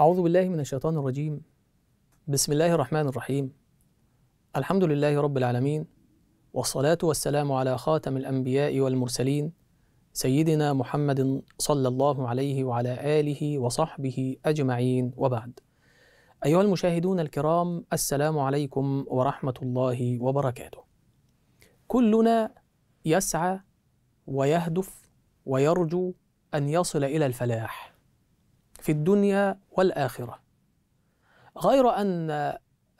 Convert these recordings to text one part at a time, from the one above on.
أعوذ بالله من الشيطان الرجيم بسم الله الرحمن الرحيم الحمد لله رب العالمين والصلاة والسلام على خاتم الأنبياء والمرسلين سيدنا محمد صلى الله عليه وعلى آله وصحبه أجمعين وبعد أيها المشاهدون الكرام السلام عليكم ورحمة الله وبركاته كلنا يسعى ويهدف ويرجو أن يصل إلى الفلاح في الدنيا والاخره غير ان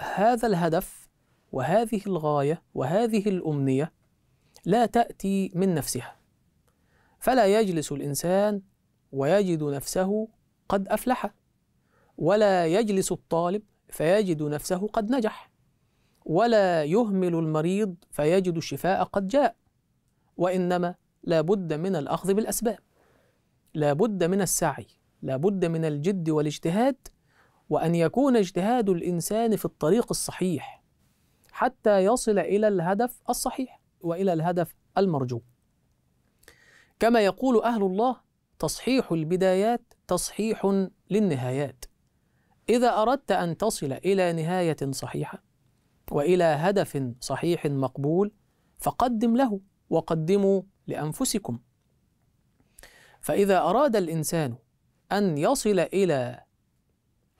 هذا الهدف وهذه الغايه وهذه الامنيه لا تاتي من نفسها فلا يجلس الانسان ويجد نفسه قد افلح ولا يجلس الطالب فيجد نفسه قد نجح ولا يهمل المريض فيجد الشفاء قد جاء وانما لا بد من الاخذ بالاسباب لا بد من السعي لابد من الجد والاجتهاد وأن يكون اجتهاد الإنسان في الطريق الصحيح حتى يصل إلى الهدف الصحيح وإلى الهدف المرجو كما يقول أهل الله تصحيح البدايات تصحيح للنهايات إذا أردت أن تصل إلى نهاية صحيحة وإلى هدف صحيح مقبول فقدم له وقدموا لأنفسكم فإذا أراد الإنسان أن يصل إلى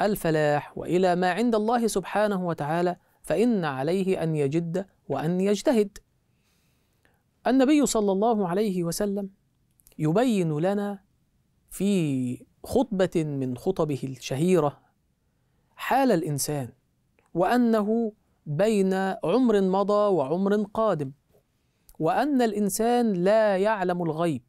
الفلاح وإلى ما عند الله سبحانه وتعالى فإن عليه أن يجد وأن يجتهد. النبي صلى الله عليه وسلم يبين لنا في خطبة من خطبه الشهيرة حال الإنسان وأنه بين عمر مضى وعمر قادم وأن الإنسان لا يعلم الغيب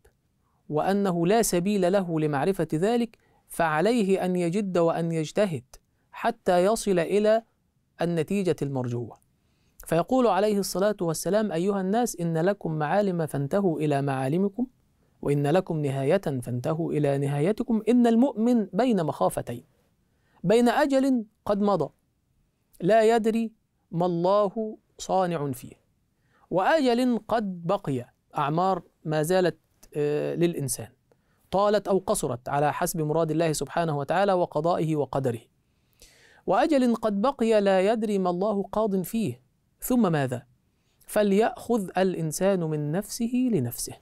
وأنه لا سبيل له لمعرفة ذلك فعليه أن يجد وأن يجتهد حتى يصل إلى النتيجة المرجوة فيقول عليه الصلاة والسلام أيها الناس إن لكم معالم فانتهوا إلى معالمكم وإن لكم نهاية فانتهوا إلى نهايتكم إن المؤمن بين مخافتين بين أجل قد مضى لا يدري ما الله صانع فيه وأجل قد بقي أعمار ما زالت آه، للإنسان طالت أو قصرت على حسب مراد الله سبحانه وتعالى وقضائه وقدره وأجل قد بقي لا يدري ما الله قاض فيه ثم ماذا فليأخذ الإنسان من نفسه لنفسه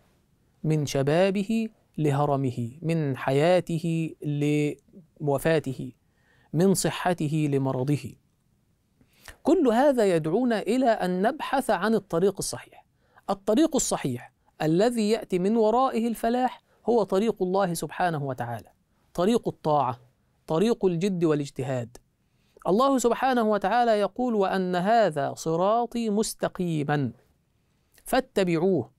من شبابه لهرمه من حياته لوفاته من صحته لمرضه كل هذا يدعونا الى ان نبحث عن الطريق الصحيح الطريق الصحيح الذي يأتي من ورائه الفلاح هو طريق الله سبحانه وتعالى طريق الطاعة طريق الجد والاجتهاد الله سبحانه وتعالى يقول وأن هذا صراطي مستقيما فاتبعوه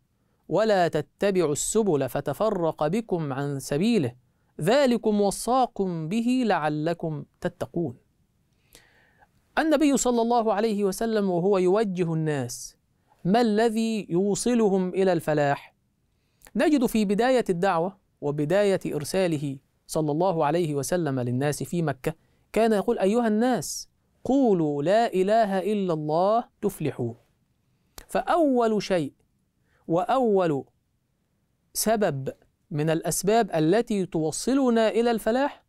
ولا تتبعوا السبل فتفرق بكم عن سبيله ذلكم وصاكم به لعلكم تتقون النبي صلى الله عليه وسلم وهو يوجه الناس ما الذي يوصلهم الى الفلاح نجد في بدايه الدعوه وبدايه ارساله صلى الله عليه وسلم للناس في مكه كان يقول ايها الناس قولوا لا اله الا الله تفلحوا فاول شيء واول سبب من الاسباب التي توصلنا الى الفلاح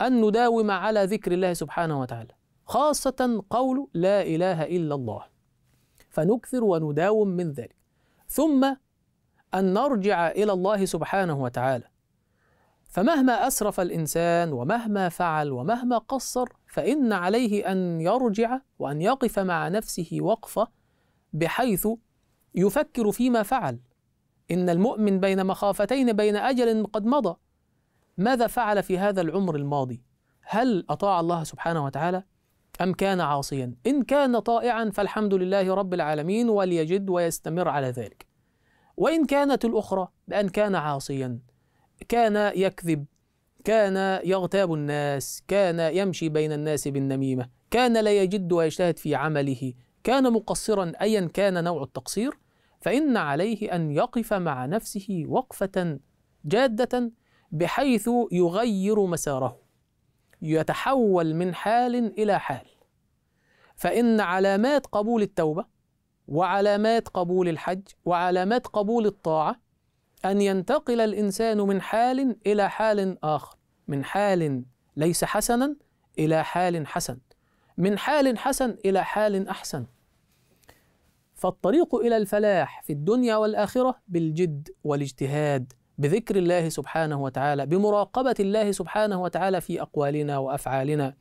ان نداوم على ذكر الله سبحانه وتعالى خاصه قول لا اله الا الله فنكثر ونداوم من ذلك ثم أن نرجع إلى الله سبحانه وتعالى فمهما أسرف الإنسان ومهما فعل ومهما قصر فإن عليه أن يرجع وأن يقف مع نفسه وقفة بحيث يفكر فيما فعل إن المؤمن بين مخافتين بين أجل قد مضى ماذا فعل في هذا العمر الماضي؟ هل أطاع الله سبحانه وتعالى؟ أم كان عاصيا إن كان طائعا فالحمد لله رب العالمين وليجد ويستمر على ذلك وإن كانت الأخرى بأن كان عاصيا كان يكذب كان يغتاب الناس كان يمشي بين الناس بالنميمة كان لا يجد ويجتهد في عمله كان مقصرا أيا كان نوع التقصير فإن عليه أن يقف مع نفسه وقفة جادة بحيث يغير مساره يتحول من حال إلى حال فإن علامات قبول التوبة وعلامات قبول الحج وعلامات قبول الطاعة أن ينتقل الإنسان من حال إلى حال آخر من حال ليس حسنا إلى حال حسن من حال حسن إلى حال أحسن فالطريق إلى الفلاح في الدنيا والآخرة بالجد والاجتهاد بذكر الله سبحانه وتعالى بمراقبة الله سبحانه وتعالى في أقوالنا وأفعالنا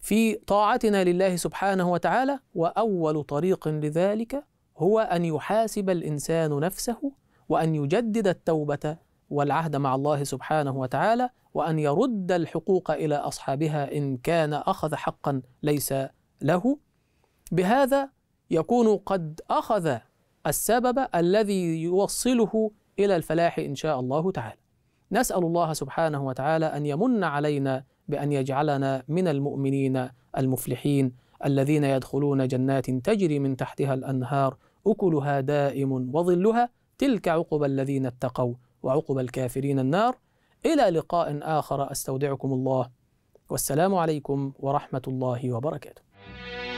في طاعتنا لله سبحانه وتعالى وأول طريق لذلك هو أن يحاسب الإنسان نفسه وأن يجدد التوبة والعهد مع الله سبحانه وتعالى وأن يرد الحقوق إلى أصحابها إن كان أخذ حقا ليس له بهذا يكون قد أخذ السبب الذي يوصله إلى الفلاح إن شاء الله تعالى نسأل الله سبحانه وتعالى أن يمن علينا بأن يجعلنا من المؤمنين المفلحين الذين يدخلون جنات تجري من تحتها الأنهار أكلها دائم وظلها تلك عقب الذين اتقوا وعقب الكافرين النار إلى لقاء آخر أستودعكم الله والسلام عليكم ورحمة الله وبركاته